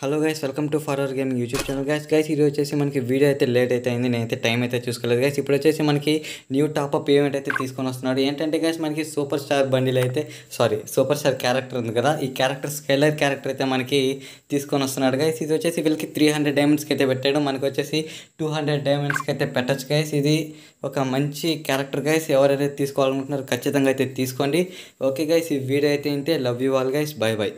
hello guys welcome to far gaming YouTube channel guys guys ఇది వచ్చేసి మనకి video అయితే లేట్ అయితే అయింది నేనైతే టైం అయితే చూసుకోలేదు గైస్ ఇప్పుడు వచ్చేసి మనకి న్యూ టాప్అప్ ఈవెంట్ అయితే తీసుకొని వస్తున్నాడు ఏంటంటే గైస్ మనకి సూపర్ స్టార్ బండిలో అయితే సారీ సూపర్ స్టార్ క్యారెక్టర్ ఉంది కదా ఈ క్యారెక్టర్ స్కైలర్ క్యారెక్టర్ అయితే మనకి తీసుకొని వస్తున్నాడు గైస్ ఇది వచ్చేసి వీళ్ళకి త్రీ హండ్రెడ్ డైమండ్స్కి అయితే పెట్టాడు మనకి వచ్చేసి టూ హండ్రెడ్ డైమండ్స్కి అయితే పెట్టచ్చు గైస్ ఇది ఒక మంచి క్యారెక్టర్ గైస్ ఎవరైతే తీసుకోవాలనుకుంటున్నారో ఖచ్చితంగా అయితే తీసుకోండి ఓకే గైస్ ఈ వీడియో అయితే ఇంతే love you all guys bye by